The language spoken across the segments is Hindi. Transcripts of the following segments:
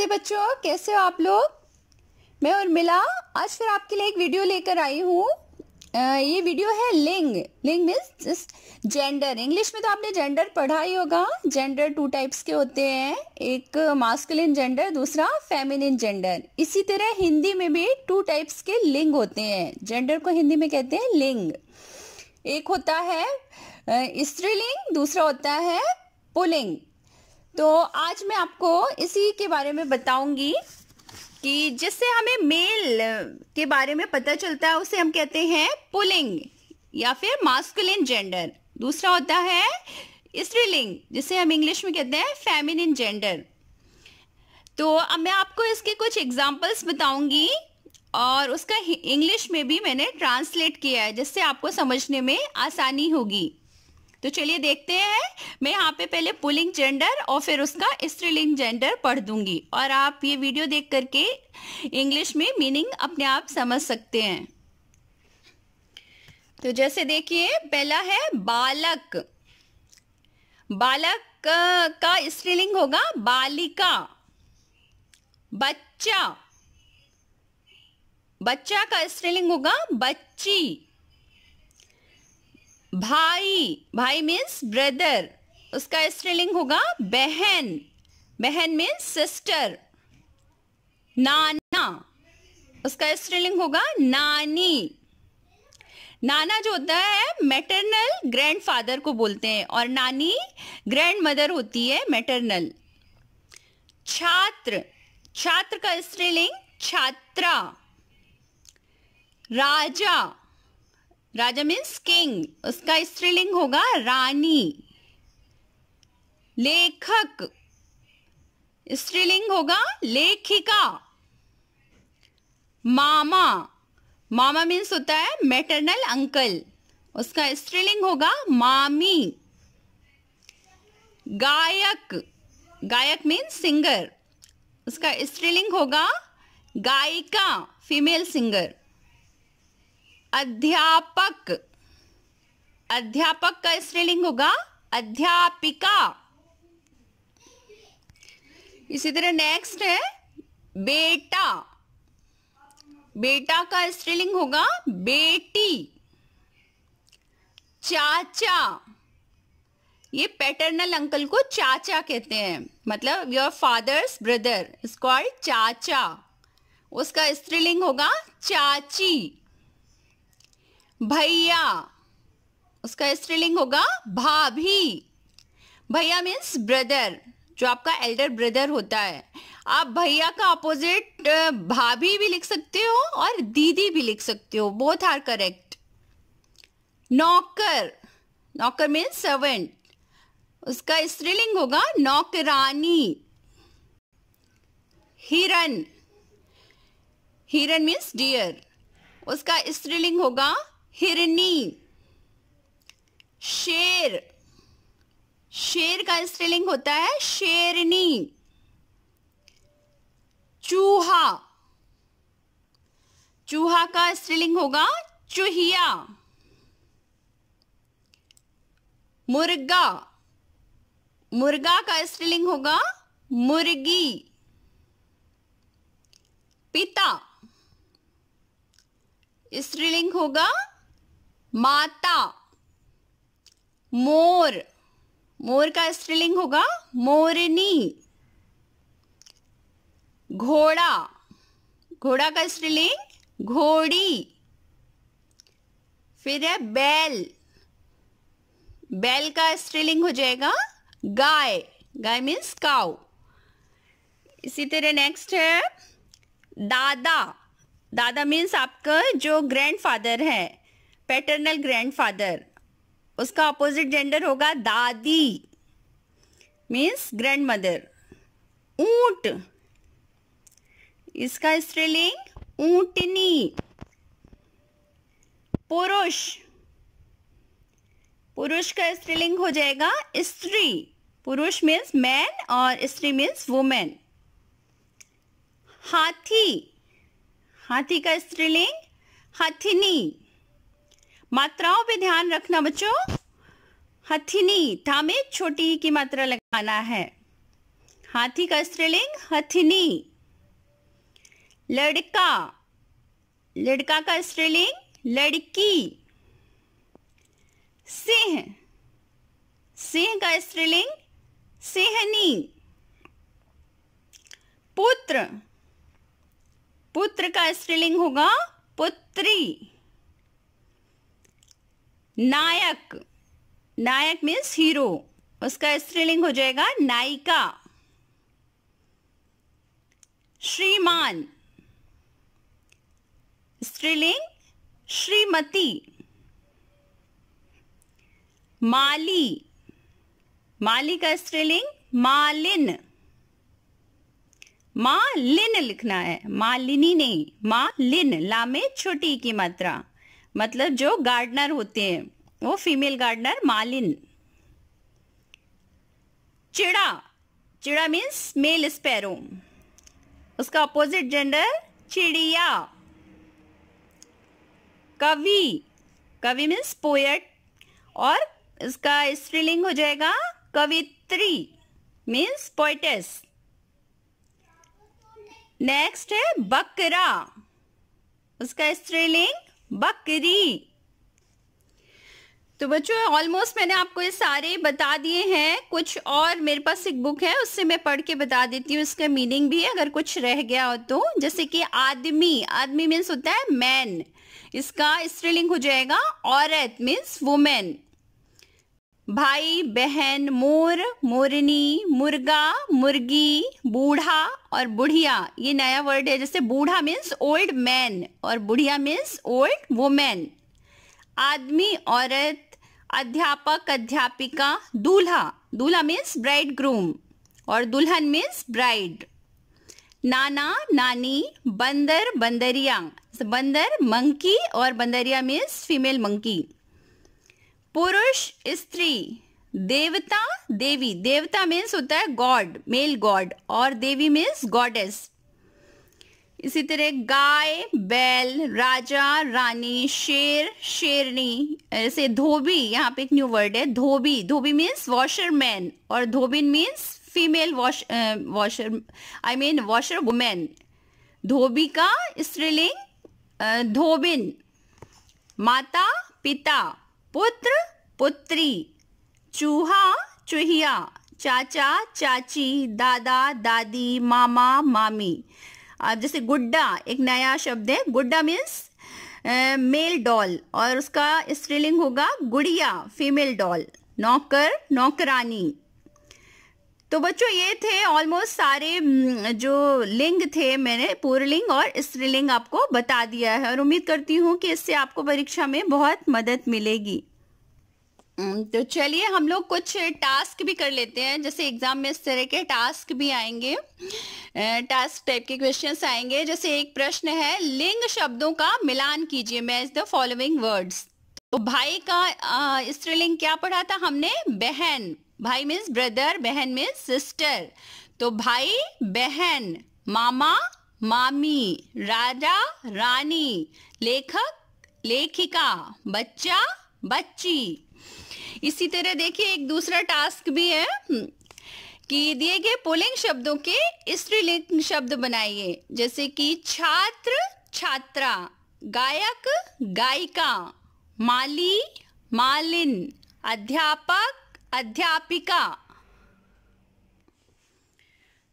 नमस्ते बच्चों कैसे हो आप लोग मैं उर्मिला आज फिर आपके लिए एक वीडियो लेकर आई हूँ ये वीडियो है लिंग लिंग मीन्स जेंडर इंग्लिश में तो आपने जेंडर पढ़ा ही होगा जेंडर टू टाइप्स के होते हैं एक मास्कुलिन जेंडर दूसरा फेमिनिन जेंडर इसी तरह हिंदी में भी टू टाइप्स के लिंग होते हैं जेंडर को हिंदी में कहते हैं लिंग एक होता है स्त्रीलिंग दूसरा होता है पुलिंग तो आज मैं आपको इसी के बारे में बताऊंगी कि जिससे हमें मेल के बारे में पता चलता है उसे हम कहते हैं पुलिंग या फिर मास्कुलिन जेंडर दूसरा होता है स्त्रीलिंग जिसे हम इंग्लिश में कहते हैं फेमिनिन जेंडर तो अब मैं आपको इसके कुछ एग्जाम्पल्स बताऊंगी और उसका इंग्लिश में भी मैंने ट्रांसलेट किया है जिससे आपको समझने में आसानी होगी तो चलिए देखते हैं मैं यहाँ पे पहले पुलिंग जेंडर और फिर उसका स्त्रीलिंग जेंडर पढ़ दूंगी और आप ये वीडियो देख करके इंग्लिश में मीनिंग अपने आप समझ सकते हैं तो जैसे देखिए पहला है बालक बालक का स्त्रीलिंग होगा बालिका बच्चा बच्चा का स्त्रीलिंग होगा बच्ची भाई भाई मीन्स ब्रदर उसका स्त्रीलिंग होगा बहन बहन मीन्स सिस्टर नाना उसका स्त्रीलिंग होगा नानी नाना जो होता है मैटरनल ग्रैंडफादर को बोलते हैं और नानी ग्रैंड मदर होती है मैटरनल छात्र छात्र का स्त्रीलिंग छात्रा राजा राजा मीन्स किंग उसका स्त्रीलिंग होगा रानी लेखक स्त्रीलिंग होगा लेखिका मामा मामा मीन्स होता है मैटरनल अंकल उसका स्त्रीलिंग होगा मामी गायक गायक मीन्स सिंगर उसका स्त्रीलिंग होगा गायिका फीमेल सिंगर अध्यापक अध्यापक का स्त्रीलिंग होगा अध्यापिका इसी तरह नेक्स्ट है बेटा बेटा का स्त्रीलिंग होगा बेटी चाचा ये पैटर्नल अंकल को चाचा कहते हैं मतलब your father's brother is called चाचा उसका स्त्रीलिंग होगा चाची भैया उसका स्त्रीलिंग होगा भाभी भैया मीन्स ब्रदर जो आपका एल्डर ब्रदर होता है आप भैया का अपोजिट भाभी भी लिख सकते हो और दीदी भी लिख सकते हो बोथ आर करेक्ट नौकर नौकर मीन्स सर्वेंट उसका स्त्रीलिंग होगा नौकरानी हिरन हिरन मीन्स डियर उसका स्त्रीलिंग होगा हिरनी शेर शेर का स्त्रीलिंग होता है शेरनी चूहा चूहा का स्त्रीलिंग होगा चूहिया मुर्गा मुर्गा का स्त्रीलिंग होगा मुर्गी पिता स्त्रीलिंग होगा माता मोर मोर का स्त्रीलिंग होगा मोरनी घोड़ा घोड़ा का स्त्रीलिंग घोड़ी फिर है बैल बैल का स्त्रीलिंग हो जाएगा गाय गाय मीन्स काउ इसी तरह नेक्स्ट है दादा दादा मीन्स आपका जो ग्रैंडफादर है पैटर्नल ग्रैंडफादर उसका अपोजिट जेंडर होगा दादी मीन्स ग्रैंड मदर ऊंट इसका स्त्रीलिंग ऊंटनी पुरुष पुरुष का स्त्रीलिंग हो जाएगा स्त्री पुरुष मीन्स मैन और स्त्री मीन्स वुमेन हाथी हाथी का स्त्रीलिंग हथिनी मात्राओं पे ध्यान रखना बच्चों हथिनी था में छोटी की मात्रा लगाना है हाथी का स्त्रीलिंग हथिनी लड़का लड़का का स्त्रीलिंग लड़की सिंह सिंह का स्त्रीलिंग सिंहनी पुत्र पुत्र का स्त्रीलिंग होगा पुत्री नायक नायक मीन्स हीरो उसका स्त्रीलिंग हो जाएगा नायिका श्रीमान स्त्रीलिंग श्रीमती माली माली का स्त्रीलिंग मालिन मालिन लिखना है मालिनी नहीं मालिन लामे छोटी की मात्रा मतलब जो गार्डनर होते हैं वो फीमेल गार्डनर मालिन चिड़ा चिड़ा मीन्स मेल स्पैरो उसका अपोजिट जेंडर चिड़िया कवि कवि मीन्स पोएट और इसका स्त्रीलिंग हो जाएगा कवित्री मीन्स पोइटेस नेक्स्ट है बकरा उसका स्त्रीलिंग बकरी तो बच्चों ऑलमोस्ट मैंने आपको ये सारे बता दिए हैं कुछ और मेरे पास एक बुक है उससे मैं पढ़ के बता देती हूँ इसका मीनिंग भी अगर कुछ रह गया हो तो जैसे कि आदमी आदमी मीन्स होता है मैन इसका स्त्रीलिंग हो जाएगा औरत मीन्स वुमेन भाई बहन मोर मोरनी मुर्गा मुर्गी बूढ़ा और बुढ़िया ये नया वर्ड है जैसे बूढ़ा मीन्स ओल्ड मैन और बुढ़िया मीन्स ओल्ड वुमेन आदमी औरत अध्यापक अध्यापिका दूल्हा दूल्हा मीन्स ब्राइड ग्रूम और दुल्हन मीन्स ब्राइड नाना नानी बंदर बंदरिया बंदर मंकी और बंदरिया मीन्स फीमेल मंकी पुरुष स्त्री देवता देवी देवता मीन्स होता है गॉड मेल गॉड और देवी मीन्स गॉडेस इसी तरह गाय बैल राजा रानी शेर शेरनी ऐसे धोबी यहाँ पे एक न्यू वर्ड है धोबी धोबी मीन्स वॉशरमैन और धोबिन means female wash washer I mean washer women धोबी का स्त्रीलिंग धोबिन माता पिता पुत्र पुत्री चूहा चूहिया चाचा चाची दादा दादी मामा मामी अब जैसे गुड्डा एक नया शब्द है गुड्डा मीन्स मेल डॉल और उसका स्त्रीलिंग होगा गुड़िया फीमेल डॉल नौकर नौकरानी तो बच्चों ये थे ऑलमोस्ट सारे हम्म, जो लिंग थे मैंने पूर्वलिंग और स्त्रीलिंग आपको बता दिया है और उम्मीद करती हूँ कि इससे आपको परीक्षा में बहुत मदद मिलेगी हम्म, तो चलिए हम लोग कुछ टास्क भी कर लेते हैं जैसे एग्जाम में इस तरह के टास्क भी आएंगे टास्क टाइप के क्वेश्चंस आएंगे जैसे एक प्रश्न है लिंग शब्दों का मिलान कीजिए मैच द फॉलोइंग वर्ड्स तो भाई का स्त्रीलिंग क्या पढ़ा था हमने बहन भाई मीन्स ब्रदर बहन मीन्स सिस्टर तो भाई बहन मामा मामी राजा रानी लेखक लेखिका बच्चा बच्ची इसी तरह देखिए एक दूसरा टास्क भी है हम्म, कि दिए गए पुलिंग शब्दों के स्त्रीलिंग शब्द बनाइए जैसे कि छात्र छात्रा गायक गायिका माली मालिन अध्यापक अध्यापिका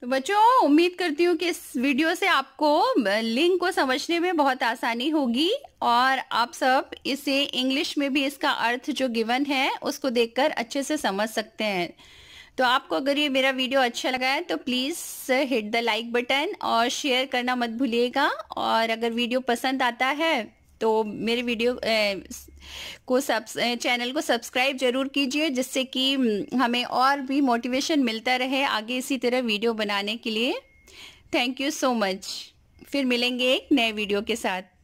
तो बच्चों उम्मीद करती हूँ कि इस वीडियो से आपको लिंग को समझने में बहुत आसानी होगी और आप सब इसे इंग्लिश में भी इसका अर्थ जो गिवन है उसको देखकर अच्छे से समझ सकते हैं तो आपको अगर ये मेरा वीडियो अच्छा लगा है तो please hit the like button और शेयर करना मत भूलिएगा और अगर वीडियो पसंद आता है तो मेरे वीडियो ए, को सब चैनल को सब्सक्राइब जरूर कीजिए जिससे कि हम्म, हमें और भी मोटिवेशन मिलता रहे आगे इसी तरह वीडियो बनाने के लिए थैंक यू सो मच फिर मिलेंगे एक नए वीडियो के साथ